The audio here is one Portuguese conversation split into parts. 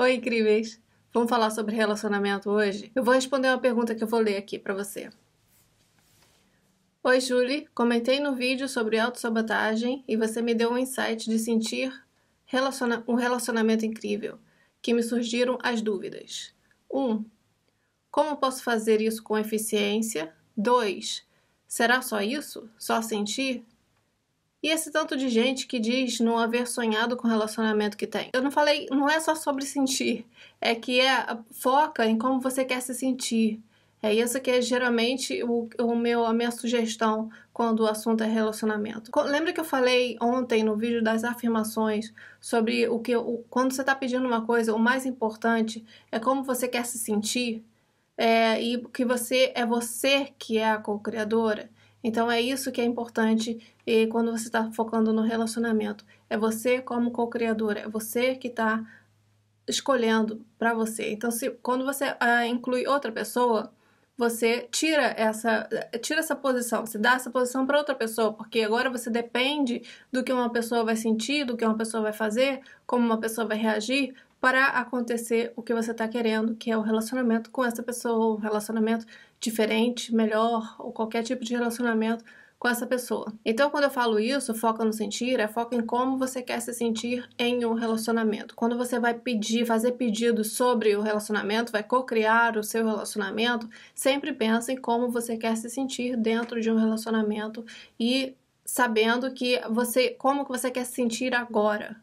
Oi, incríveis! Vamos falar sobre relacionamento hoje? Eu vou responder uma pergunta que eu vou ler aqui para você. Oi, Julie. Comentei no vídeo sobre autossabotagem e você me deu um insight de sentir relaciona um relacionamento incrível, que me surgiram as dúvidas. 1. Um, como posso fazer isso com eficiência? 2. Será só isso? Só sentir? E esse tanto de gente que diz não haver sonhado com o relacionamento que tem. Eu não falei, não é só sobre sentir, é que é foca em como você quer se sentir. É isso que é geralmente o, o meu, a minha sugestão quando o assunto é relacionamento. Lembra que eu falei ontem no vídeo das afirmações sobre o que o, quando você está pedindo uma coisa, o mais importante é como você quer se sentir? É, e que você é você que é a co-criadora. Então é isso que é importante e quando você está focando no relacionamento. É você como co-criadora, é você que está escolhendo para você. Então, se, quando você ah, inclui outra pessoa, você tira essa, tira essa posição, você dá essa posição para outra pessoa, porque agora você depende do que uma pessoa vai sentir, do que uma pessoa vai fazer, como uma pessoa vai reagir, para acontecer o que você está querendo, que é o relacionamento com essa pessoa, um relacionamento diferente, melhor, ou qualquer tipo de relacionamento com essa pessoa. Então, quando eu falo isso, foca no sentir, é foca em como você quer se sentir em um relacionamento. Quando você vai pedir, fazer pedidos sobre o relacionamento, vai co-criar o seu relacionamento, sempre pensa em como você quer se sentir dentro de um relacionamento e sabendo que você como que você quer se sentir agora.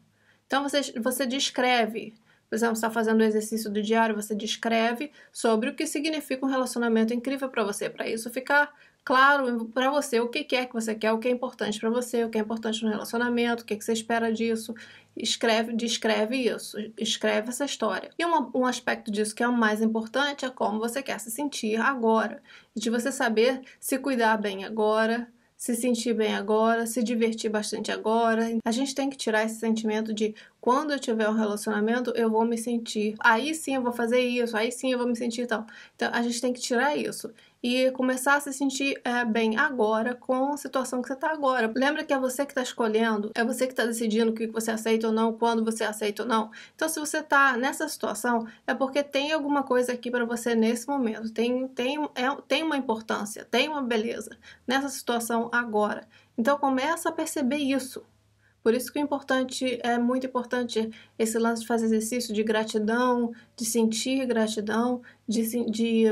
Então você, você descreve por exemplo, está fazendo o exercício do diário, você descreve sobre o que significa um relacionamento incrível para você, para isso ficar claro para você o que é que você quer, o que é importante para você, o que é importante no relacionamento, o que, é que você espera disso. Escreve, descreve isso, escreve essa história. E uma, um aspecto disso que é o mais importante é como você quer se sentir agora. E de você saber se cuidar bem agora, se sentir bem agora, se divertir bastante agora. A gente tem que tirar esse sentimento de quando eu tiver um relacionamento, eu vou me sentir. Aí sim eu vou fazer isso, aí sim eu vou me sentir tal. Então a gente tem que tirar isso e começar a se sentir é, bem agora com a situação que você está agora. Lembra que é você que está escolhendo, é você que está decidindo o que você aceita ou não, quando você aceita ou não. Então, se você está nessa situação, é porque tem alguma coisa aqui para você nesse momento, tem, tem, é, tem uma importância, tem uma beleza nessa situação agora. Então, começa a perceber isso. Por isso que é importante, é muito importante esse lance de fazer exercício de gratidão, de sentir gratidão, de, de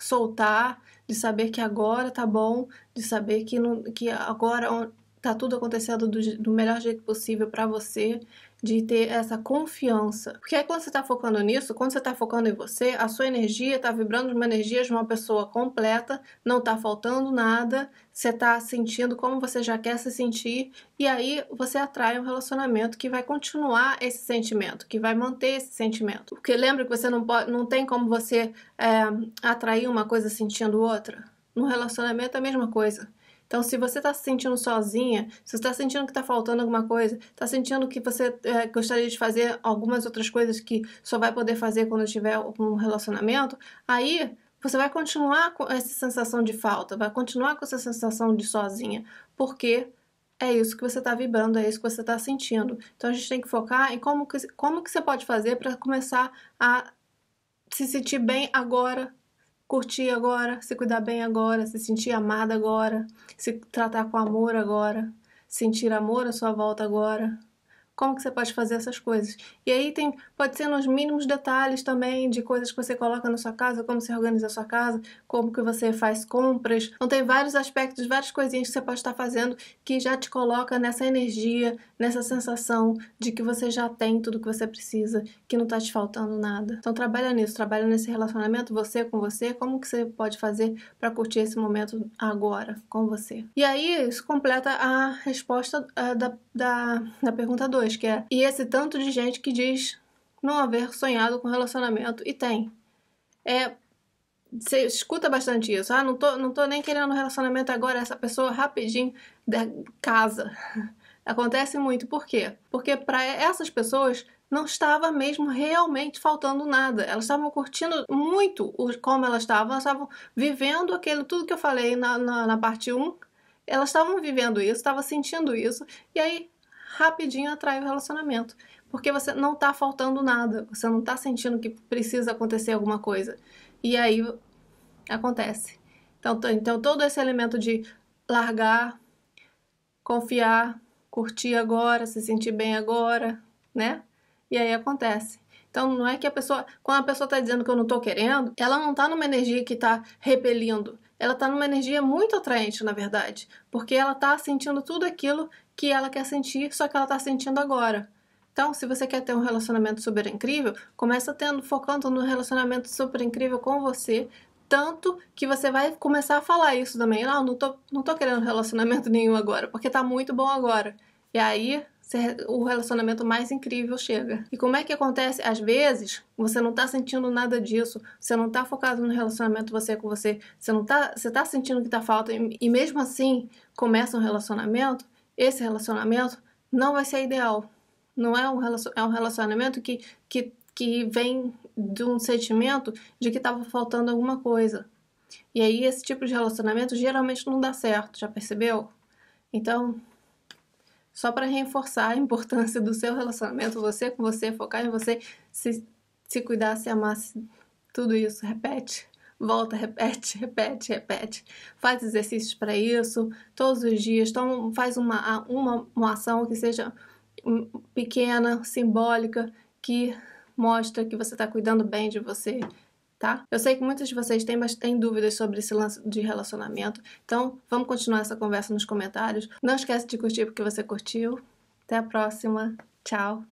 soltar, de saber que agora tá bom, de saber que, não, que agora tá tudo acontecendo do, do melhor jeito possível para você, de ter essa confiança. Porque aí quando você está focando nisso, quando você está focando em você, a sua energia está vibrando uma energia de uma pessoa completa, não está faltando nada, você está sentindo como você já quer se sentir, e aí você atrai um relacionamento que vai continuar esse sentimento, que vai manter esse sentimento. Porque lembra que você não, pode, não tem como você é, atrair uma coisa sentindo outra? No relacionamento é a mesma coisa. Então, se você está se sentindo sozinha, se você está sentindo que está faltando alguma coisa, está sentindo que você é, gostaria de fazer algumas outras coisas que só vai poder fazer quando tiver um relacionamento, aí você vai continuar com essa sensação de falta, vai continuar com essa sensação de sozinha, porque é isso que você está vibrando, é isso que você está sentindo. Então a gente tem que focar em como que, como que você pode fazer para começar a se sentir bem agora, curtir agora, se cuidar bem agora, se sentir amada agora, se tratar com amor agora, sentir amor à sua volta agora como que você pode fazer essas coisas. E aí tem, pode ser nos mínimos detalhes também de coisas que você coloca na sua casa, como você organiza a sua casa, como que você faz compras. Então tem vários aspectos, várias coisinhas que você pode estar fazendo que já te coloca nessa energia, nessa sensação de que você já tem tudo que você precisa, que não está te faltando nada. Então trabalha nisso, trabalha nesse relacionamento você com você, como que você pode fazer para curtir esse momento agora com você. E aí isso completa a resposta uh, da da, da pergunta 2, que é: e esse tanto de gente que diz não haver sonhado com relacionamento e tem? É, você escuta bastante isso. Ah, não tô, não tô nem querendo um relacionamento agora, essa pessoa rapidinho da casa. Acontece muito, por quê? Porque para essas pessoas não estava mesmo realmente faltando nada. Elas estavam curtindo muito como elas estavam, elas estavam vivendo aquilo tudo que eu falei na, na, na parte 1, elas estavam vivendo isso, estavam sentindo isso, e aí rapidinho atrai o relacionamento. Porque você não tá faltando nada, você não tá sentindo que precisa acontecer alguma coisa. E aí acontece. Então, então todo esse elemento de largar, confiar, curtir agora, se sentir bem agora, né? E aí acontece. Então não é que a pessoa, quando a pessoa está dizendo que eu não estou querendo, ela não está numa energia que está repelindo. Ela está numa energia muito atraente, na verdade, porque ela está sentindo tudo aquilo que ela quer sentir, só que ela está sentindo agora. Então, se você quer ter um relacionamento super incrível, começa tendo, focando no relacionamento super incrível com você, tanto que você vai começar a falar isso também. Não, ah, não tô, não tô querendo relacionamento nenhum agora, porque tá muito bom agora. E aí o relacionamento mais incrível chega. E como é que acontece? Às vezes, você não tá sentindo nada disso, você não tá focado no relacionamento você com você, você não tá, você tá sentindo que tá falta e mesmo assim começa um relacionamento, esse relacionamento não vai ser ideal. Não é um relacionamento, é um relacionamento que, que, que vem de um sentimento de que estava faltando alguma coisa. E aí esse tipo de relacionamento geralmente não dá certo, já percebeu? Então, só para reforçar a importância do seu relacionamento, você com você, focar em você, se, se cuidar, se amar, se... tudo isso, repete. Volta, repete, repete, repete. Faz exercícios para isso todos os dias. Toma, faz uma, uma, uma ação que seja hum, pequena, simbólica, que mostra que você está cuidando bem de você, tá? Eu sei que muitos de vocês têm, mas têm dúvidas sobre esse lance de relacionamento. Então, vamos continuar essa conversa nos comentários. Não esquece de curtir porque você curtiu. Até a próxima. Tchau.